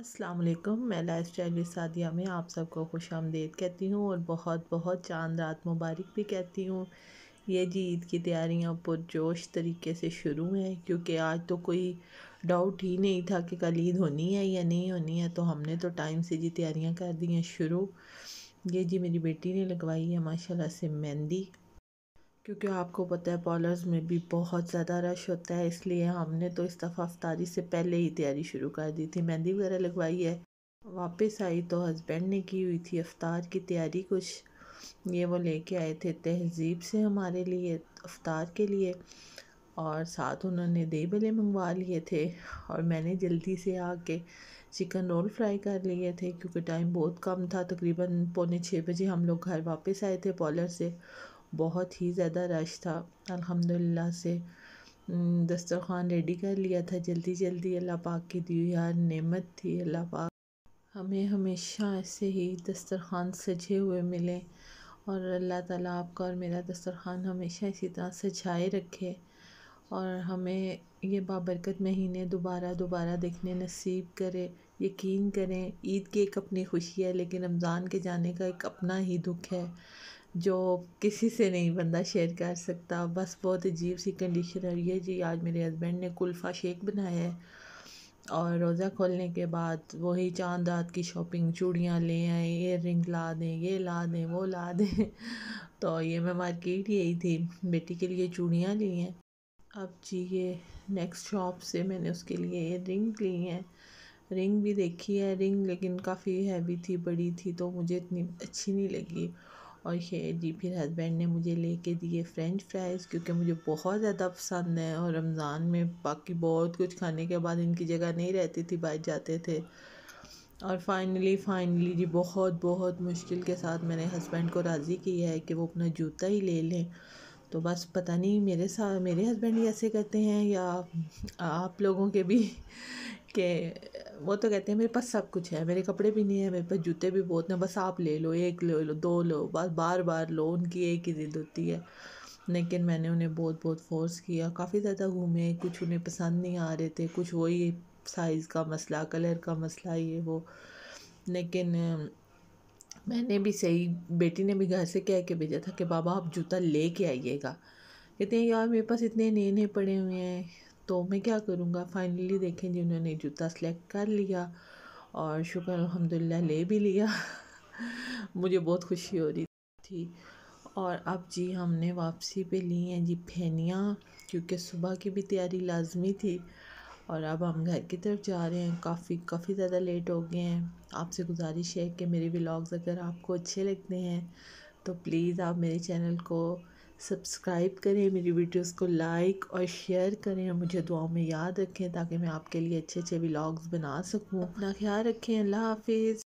असलकम मैं life style with Sadia में आप सबको खुश आमदेद कहती हूँ और बहुत बहुत चांद रात मुबारक भी कहती हूँ ये जी ईद की तैयारियाँ पुरजोश तरीके से शुरू हैं क्योंकि आज तो कोई डाउट ही नहीं था कि कल ईद होनी है या नहीं होनी है तो हमने तो टाइम से जी तैयारियाँ कर दी हैं शुरू ये जी मेरी बेटी ने लगवाई है माशाल्लाह से मेहंदी क्योंकि आपको पता है पॉलर्स में भी बहुत ज़्यादा रश होता है इसलिए हमने तो इस दफ़ा अफ्तारी से पहले ही तैयारी शुरू कर दी थी मेहंदी वगैरह लगवाई है वापस आई तो हस्बैंड ने की हुई थी अफ्तार की तैयारी कुछ ये वो लेके आए थे तहजीब से हमारे लिए अफ्तार के लिए और साथ उन्होंने दही भले मंगवा लिए थे और मैंने जल्दी से आके चिकन रोल फ्राई कर लिए थे क्योंकि टाइम बहुत कम था तकरीबन पौने छः बजे हम लोग घर वापस आए थे पॉलर से बहुत ही ज़्यादा रश था अल्हम्दुलिल्लाह से दस्तरखान रेडी कर लिया था जल्दी जल्दी अल्लाह पाक की दी यार नेमत थी अल्लाह पाक हमें हमेशा ऐसे ही दस्तरखान सजे हुए मिले और अल्लाह ताला आपका और मेरा दस्तरखान हमेशा इसी तरह सजाए रखे और हमें ये बाबरकत महीने दोबारा दोबारा देखने नसीब करे यकीन करें ईद की एक अपनी खुशी है लेकिन रमज़ान के जाने का एक अपना ही दुख है जो किसी से नहीं बंदा शेयर कर सकता बस बहुत अजीब सी कंडीशन है ये जी आज मेरे हस्बैंड ने कुल्फ़ा शेक बनाया है और रोज़ा खोलने के बाद वही चांद रात की शॉपिंग चूड़ियाँ ले आए एयर रिंग ला दें ये ला दें वो ला दें तो ये मैं मार्केट यही थी बेटी के लिए चूड़ियाँ ली हैं अब जी ये नेक्स्ट शॉप से मैंने उसके लिए एयर रिंग ली हैं रिंग भी देखी है रिंग लेकिन काफ़ी हैवी थी बड़ी थी तो मुझे इतनी अच्छी नहीं लगी और ये जी फिर हस्बैंड ने मुझे लेके दिए फ्रेंच फ्राइज़ क्योंकि मुझे बहुत ज़्यादा पसंद है और रमज़ान में बाकी बहुत कुछ खाने के बाद इनकी जगह नहीं रहती थी बाहर जाते थे और फाइनली फाइनली जी बहुत बहुत मुश्किल के साथ मैंने हस्बैंड को राज़ी किया है कि वो अपना जूता ही ले लें तो बस पता नहीं मेरे साथ मेरे हस्बैंड ही ऐसे करते हैं या आप लोगों के भी कि वो तो कहते हैं मेरे पास सब कुछ है मेरे कपड़े भी नहीं है मेरे पास जूते भी बहुत हैं बस आप ले लो एक ले लो दो लो बस बार बार लो उनकी एक ही ज़िद होती है लेकिन मैंने उन्हें बहुत बहुत फोर्स किया काफ़ी ज़्यादा घूमे कुछ उन्हें पसंद नहीं आ रहे थे कुछ वही साइज़ का मसला कलर का मसला ये वो लेकिन मैंने भी सही बेटी ने भी घर से कह के भेजा था कि बाबा आप जूता ले के आइएगा कहते हैं यार मेरे पास इतने नए नए पड़े हुए हैं तो मैं क्या करूँगा फाइनली देखें जी उन्होंने जूता सेलेक्ट कर लिया और शुक्र अलहमदिल्ला ले भी लिया मुझे बहुत खुशी हो रही थी और अब जी हमने वापसी पे ली हैं जी फैनियाँ क्योंकि सुबह की भी तैयारी लाजमी थी और अब हम घर की तरफ जा रहे हैं काफ़ी काफ़ी ज़्यादा लेट हो गए हैं आपसे गुजारिश है कि मेरे ब्लॉग्स अगर आपको अच्छे लगते हैं तो प्लीज़ आप मेरे चैनल को सब्सक्राइब करें मेरी वीडियोस को लाइक और शेयर करें और मुझे दुआओं में याद रखें ताकि मैं आपके लिए अच्छे अच्छे व्लॉग्स बना सकूं अपना ख्याल रखें अल्लाह हाफिज़